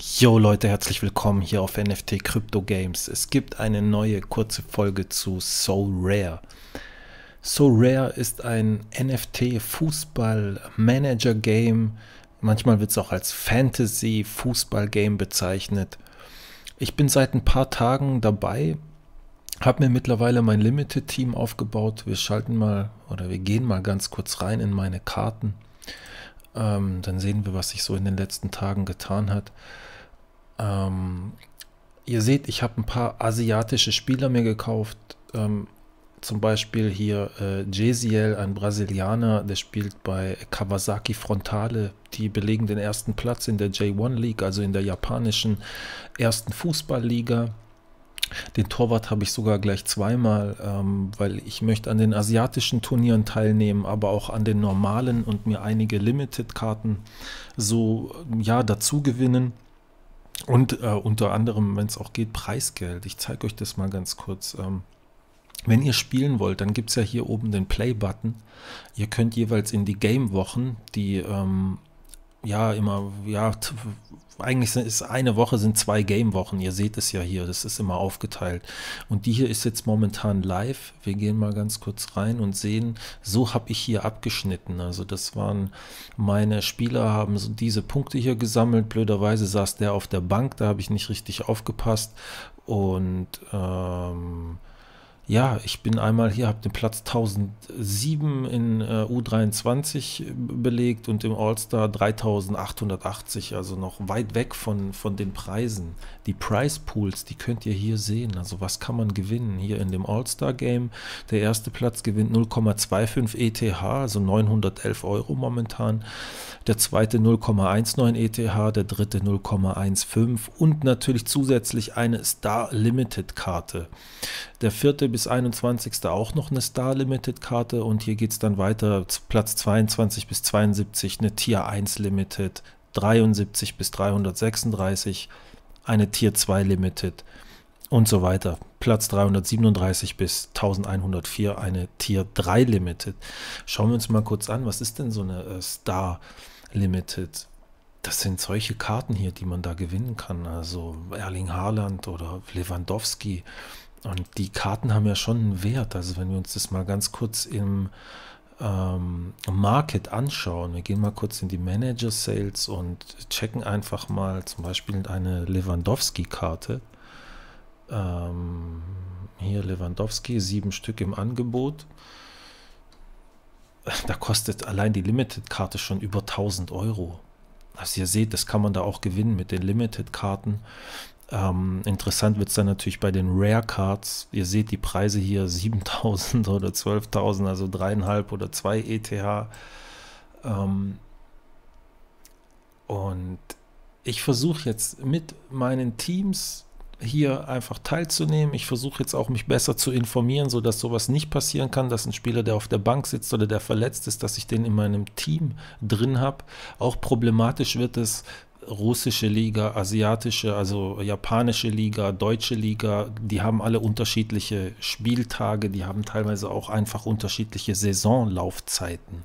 Yo Leute, herzlich willkommen hier auf NFT Crypto Games. Es gibt eine neue kurze Folge zu So Rare. So Rare ist ein NFT Fußball Manager Game. Manchmal wird es auch als Fantasy Fußball Game bezeichnet. Ich bin seit ein paar Tagen dabei, habe mir mittlerweile mein Limited Team aufgebaut. Wir schalten mal oder wir gehen mal ganz kurz rein in meine Karten. Ähm, dann sehen wir, was sich so in den letzten Tagen getan hat. Ähm, ihr seht, ich habe ein paar asiatische Spieler mir gekauft. Ähm, zum Beispiel hier äh, Jeziel, ein Brasilianer, der spielt bei Kawasaki Frontale. Die belegen den ersten Platz in der J1 League, also in der japanischen ersten Fußballliga. Den Torwart habe ich sogar gleich zweimal, ähm, weil ich möchte an den asiatischen Turnieren teilnehmen, aber auch an den normalen und mir einige Limited-Karten so ja dazu gewinnen. Und äh, unter anderem, wenn es auch geht, Preisgeld. Ich zeige euch das mal ganz kurz. Ähm, wenn ihr spielen wollt, dann gibt es ja hier oben den Play-Button. Ihr könnt jeweils in die Game-Wochen, die ähm, ja, immer, ja, eigentlich ist eine Woche sind zwei Game-Wochen. Ihr seht es ja hier, das ist immer aufgeteilt. Und die hier ist jetzt momentan live. Wir gehen mal ganz kurz rein und sehen, so habe ich hier abgeschnitten. Also das waren meine Spieler, haben so diese Punkte hier gesammelt. Blöderweise saß der auf der Bank, da habe ich nicht richtig aufgepasst. Und ähm, ja, ich bin einmal hier, habe den Platz 1007 in äh, U23 äh, belegt und im All-Star 3880, also noch weit weg von, von den Preisen. Die Price Pools, die könnt ihr hier sehen. Also was kann man gewinnen? Hier in dem All-Star-Game, der erste Platz gewinnt 0,25 ETH, also 911 Euro momentan. Der zweite 0,19 ETH, e der dritte 0,15 und natürlich zusätzlich eine Star Limited-Karte. Der vierte bis bis 21. auch noch eine Star Limited Karte und hier geht es dann weiter, Platz 22 bis 72 eine Tier 1 Limited, 73 bis 336 eine Tier 2 Limited und so weiter. Platz 337 bis 1104 eine Tier 3 Limited. Schauen wir uns mal kurz an, was ist denn so eine äh, Star Limited? Das sind solche Karten hier, die man da gewinnen kann. Also Erling Haaland oder Lewandowski und die Karten haben ja schon einen Wert. Also wenn wir uns das mal ganz kurz im ähm, Market anschauen, wir gehen mal kurz in die Manager Sales und checken einfach mal zum Beispiel eine Lewandowski-Karte. Ähm, hier Lewandowski, sieben Stück im Angebot. Da kostet allein die Limited-Karte schon über 1000 Euro. Also ihr seht, das kann man da auch gewinnen mit den Limited-Karten. Ähm, interessant wird es dann natürlich bei den Rare Cards. Ihr seht die Preise hier 7000 oder 12.000, also dreieinhalb oder zwei ETH. Ähm, und ich versuche jetzt mit meinen Teams hier einfach teilzunehmen. Ich versuche jetzt auch mich besser zu informieren, sodass sowas nicht passieren kann, dass ein Spieler, der auf der Bank sitzt oder der verletzt ist, dass ich den in meinem Team drin habe. Auch problematisch wird es, russische Liga, asiatische, also japanische Liga, deutsche Liga, die haben alle unterschiedliche Spieltage, die haben teilweise auch einfach unterschiedliche Saisonlaufzeiten.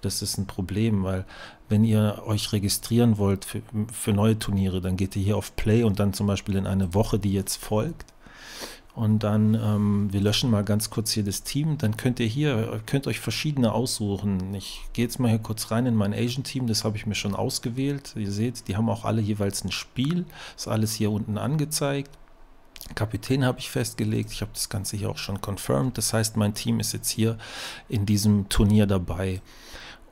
Das ist ein Problem, weil wenn ihr euch registrieren wollt für, für neue Turniere, dann geht ihr hier auf Play und dann zum Beispiel in eine Woche, die jetzt folgt, und dann, ähm, wir löschen mal ganz kurz hier das Team, dann könnt ihr hier, könnt euch verschiedene aussuchen. Ich gehe jetzt mal hier kurz rein in mein Asian-Team, das habe ich mir schon ausgewählt. Ihr seht, die haben auch alle jeweils ein Spiel, ist alles hier unten angezeigt. Kapitän habe ich festgelegt. Ich habe das Ganze hier auch schon confirmed. Das heißt, mein Team ist jetzt hier in diesem Turnier dabei.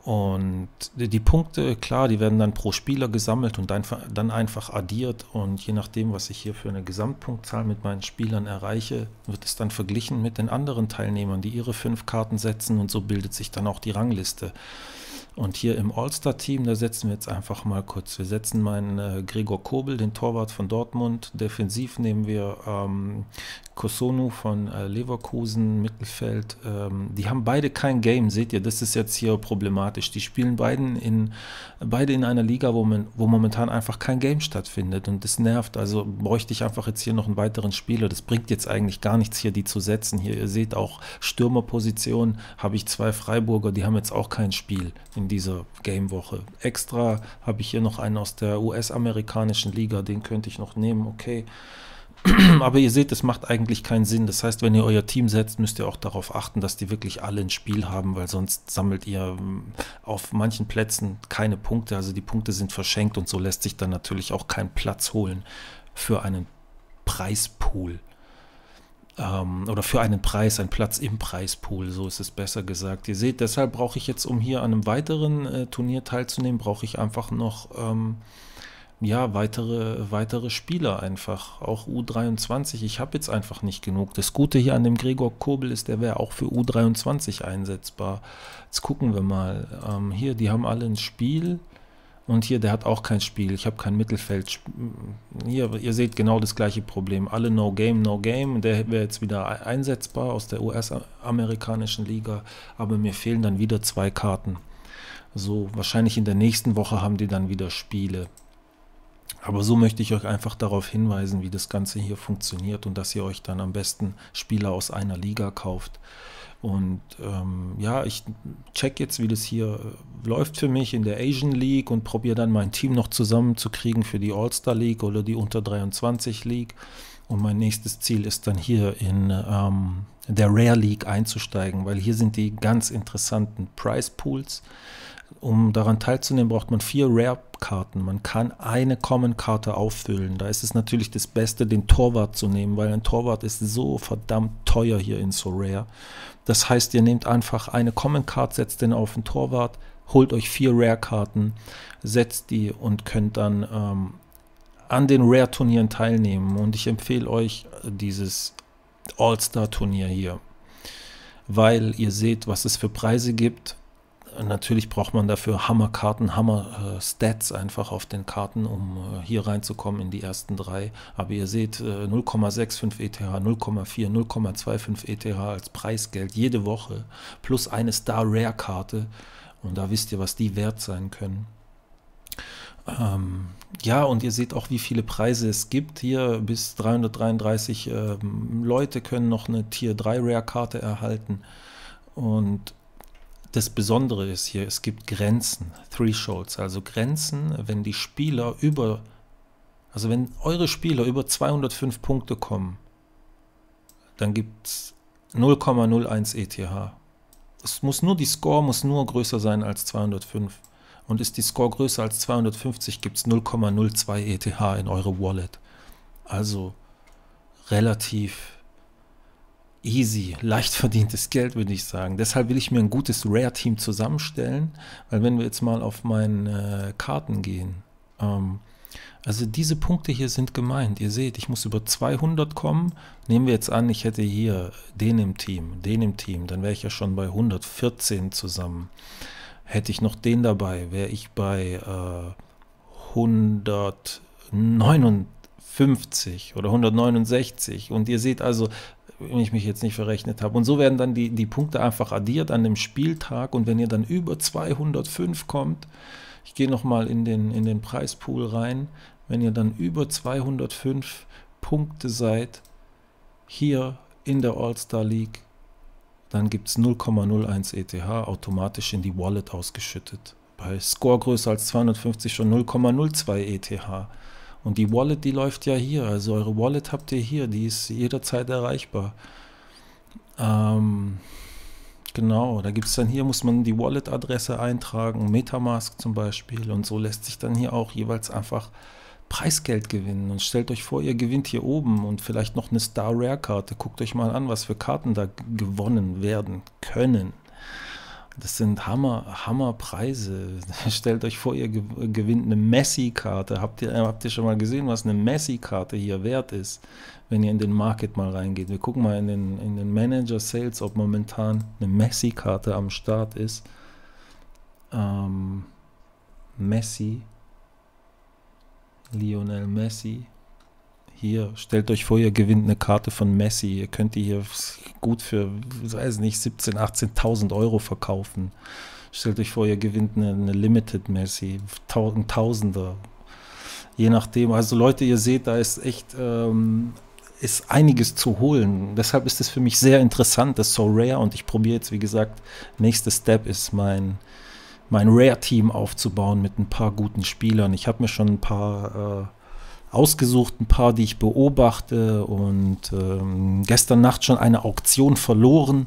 Und die Punkte, klar, die werden dann pro Spieler gesammelt und dann einfach addiert. Und je nachdem, was ich hier für eine Gesamtpunktzahl mit meinen Spielern erreiche, wird es dann verglichen mit den anderen Teilnehmern, die ihre fünf Karten setzen. Und so bildet sich dann auch die Rangliste. Und hier im All-Star-Team, da setzen wir jetzt einfach mal kurz. Wir setzen meinen äh, Gregor Kobel, den Torwart von Dortmund. Defensiv nehmen wir ähm, Kosonu von äh, Leverkusen, Mittelfeld. Ähm, die haben beide kein Game, seht ihr, das ist jetzt hier problematisch. Die spielen beiden in, beide in einer Liga, wo, man, wo momentan einfach kein Game stattfindet. Und das nervt. Also bräuchte ich einfach jetzt hier noch einen weiteren Spieler. Das bringt jetzt eigentlich gar nichts, hier die zu setzen. Hier, ihr seht auch Stürmerposition habe ich zwei Freiburger, die haben jetzt auch kein Spiel in in dieser Gamewoche. Extra habe ich hier noch einen aus der US-amerikanischen Liga, den könnte ich noch nehmen, okay. Aber ihr seht, es macht eigentlich keinen Sinn. Das heißt, wenn ihr euer Team setzt, müsst ihr auch darauf achten, dass die wirklich alle ein Spiel haben, weil sonst sammelt ihr mm, auf manchen Plätzen keine Punkte. Also die Punkte sind verschenkt und so lässt sich dann natürlich auch kein Platz holen für einen Preispool ähm, oder für einen Preis, einen Platz im Preispool, so ist es besser gesagt. Ihr seht, deshalb brauche ich jetzt, um hier an einem weiteren äh, Turnier teilzunehmen, brauche ich einfach noch ähm, ja, weitere, weitere Spieler einfach, auch U23. Ich habe jetzt einfach nicht genug. Das Gute hier an dem Gregor Kobel ist, der wäre auch für U23 einsetzbar. Jetzt gucken wir mal. Ähm, hier, die haben alle ein Spiel. Und hier, der hat auch kein Spiel. Ich habe kein Mittelfeld. Äh, hier, ihr seht genau das gleiche Problem. Alle No Game, No Game. Der wäre jetzt wieder einsetzbar aus der US-amerikanischen Liga. Aber mir fehlen dann wieder zwei Karten. So, wahrscheinlich in der nächsten Woche haben die dann wieder Spiele. Aber so möchte ich euch einfach darauf hinweisen, wie das Ganze hier funktioniert und dass ihr euch dann am besten Spieler aus einer Liga kauft. Und ähm, ja, ich check jetzt, wie das hier äh, läuft für mich in der Asian League und probiere dann mein Team noch zusammenzukriegen für die All-Star League oder die Unter 23 League. Und mein nächstes Ziel ist dann hier in ähm, der Rare League einzusteigen, weil hier sind die ganz interessanten Price Pools. Um daran teilzunehmen, braucht man vier Rare-Karten. Man kann eine Common-Karte auffüllen. Da ist es natürlich das Beste, den Torwart zu nehmen, weil ein Torwart ist so verdammt teuer hier in So Rare. Das heißt, ihr nehmt einfach eine common karte setzt den auf den Torwart, holt euch vier Rare-Karten, setzt die und könnt dann ähm, an den Rare-Turnieren teilnehmen. Und ich empfehle euch dieses All-Star-Turnier hier, weil ihr seht, was es für Preise gibt natürlich braucht man dafür Hammerkarten, Hammer-Stats äh, einfach auf den Karten, um äh, hier reinzukommen in die ersten drei. Aber ihr seht 0,65 ETH, 0,4, 0,25 ETH als Preisgeld jede Woche plus eine Star-Rare-Karte. Und da wisst ihr, was die wert sein können. Ähm, ja, und ihr seht auch, wie viele Preise es gibt. Hier bis 333 ähm, Leute können noch eine Tier 3 Rare-Karte erhalten. Und das Besondere ist hier, es gibt Grenzen, Thresholds, also Grenzen, wenn die Spieler über, also wenn eure Spieler über 205 Punkte kommen, dann gibt es 0,01 ETH. Es muss nur, die Score muss nur größer sein als 205. Und ist die Score größer als 250, gibt es 0,02 ETH in eure Wallet. Also relativ easy, leicht verdientes Geld, würde ich sagen. Deshalb will ich mir ein gutes Rare-Team zusammenstellen, weil wenn wir jetzt mal auf meine äh, Karten gehen, ähm, also diese Punkte hier sind gemeint. Ihr seht, ich muss über 200 kommen. Nehmen wir jetzt an, ich hätte hier den im Team, den im Team, dann wäre ich ja schon bei 114 zusammen. Hätte ich noch den dabei, wäre ich bei äh, 159 oder 169. Und ihr seht also, wenn ich mich jetzt nicht verrechnet habe. Und so werden dann die, die Punkte einfach addiert an dem Spieltag. Und wenn ihr dann über 205 kommt, ich gehe nochmal in den, in den Preispool rein, wenn ihr dann über 205 Punkte seid, hier in der All-Star League, dann gibt es 0,01 ETH automatisch in die Wallet ausgeschüttet. Bei Score größer als 250 schon 0,02 ETH. Und die Wallet, die läuft ja hier. Also eure Wallet habt ihr hier, die ist jederzeit erreichbar. Ähm, genau, da gibt es dann hier, muss man die Wallet-Adresse eintragen, Metamask zum Beispiel. Und so lässt sich dann hier auch jeweils einfach Preisgeld gewinnen. Und stellt euch vor, ihr gewinnt hier oben und vielleicht noch eine Star Rare-Karte. Guckt euch mal an, was für Karten da gewonnen werden können. Das sind Hammer, Hammerpreise. Stellt euch vor, ihr gewinnt eine Messi-Karte. Habt ihr, habt ihr schon mal gesehen, was eine Messi-Karte hier wert ist, wenn ihr in den Market mal reingeht? Wir gucken mal in den, in den Manager Sales, ob momentan eine Messi-Karte am Start ist. Ähm, Messi, Lionel Messi hier, stellt euch vor, ihr gewinnt eine Karte von Messi, ihr könnt die hier gut für, weiß nicht, 17.000, 18 18.000 Euro verkaufen. Stellt euch vor, ihr gewinnt eine, eine Limited Messi, ein Tausender. Je nachdem, also Leute, ihr seht, da ist echt ähm, ist einiges zu holen. Deshalb ist es für mich sehr interessant, das so rare und ich probiere jetzt, wie gesagt, nächster Step ist mein, mein Rare-Team aufzubauen mit ein paar guten Spielern. Ich habe mir schon ein paar äh, ausgesucht, ein paar, die ich beobachte. Und ähm, gestern Nacht schon eine Auktion verloren,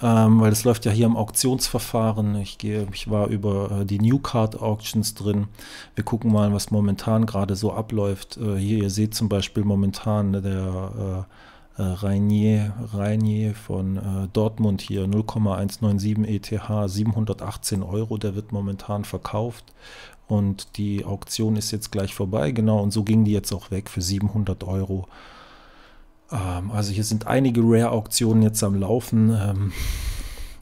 ähm, weil das läuft ja hier im Auktionsverfahren. Ich, gehe, ich war über äh, die New Card Auctions drin. Wir gucken mal, was momentan gerade so abläuft. Äh, hier, ihr seht zum Beispiel momentan ne, der... Äh, äh, Rainier, Rainier von äh, Dortmund hier, 0,197 ETH, 718 Euro, der wird momentan verkauft und die Auktion ist jetzt gleich vorbei, genau, und so ging die jetzt auch weg für 700 Euro. Ähm, also hier sind einige Rare-Auktionen jetzt am Laufen. Ähm,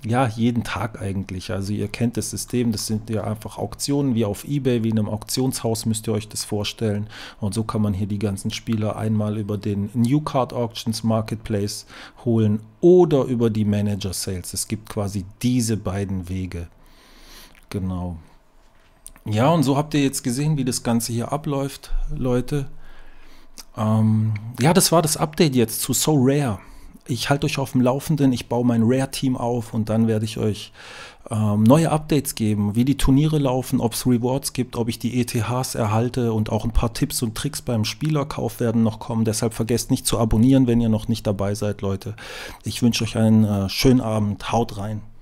ja, jeden Tag eigentlich. Also ihr kennt das System, das sind ja einfach Auktionen wie auf Ebay, wie in einem Auktionshaus müsst ihr euch das vorstellen. Und so kann man hier die ganzen Spieler einmal über den New Card Auctions Marketplace holen oder über die Manager Sales. Es gibt quasi diese beiden Wege. Genau. Ja, und so habt ihr jetzt gesehen, wie das Ganze hier abläuft, Leute. Ähm, ja, das war das Update jetzt zu So Rare ich halte euch auf dem Laufenden, ich baue mein Rare-Team auf und dann werde ich euch ähm, neue Updates geben, wie die Turniere laufen, ob es Rewards gibt, ob ich die ETHs erhalte und auch ein paar Tipps und Tricks beim Spielerkauf werden noch kommen. Deshalb vergesst nicht zu abonnieren, wenn ihr noch nicht dabei seid, Leute. Ich wünsche euch einen äh, schönen Abend. Haut rein.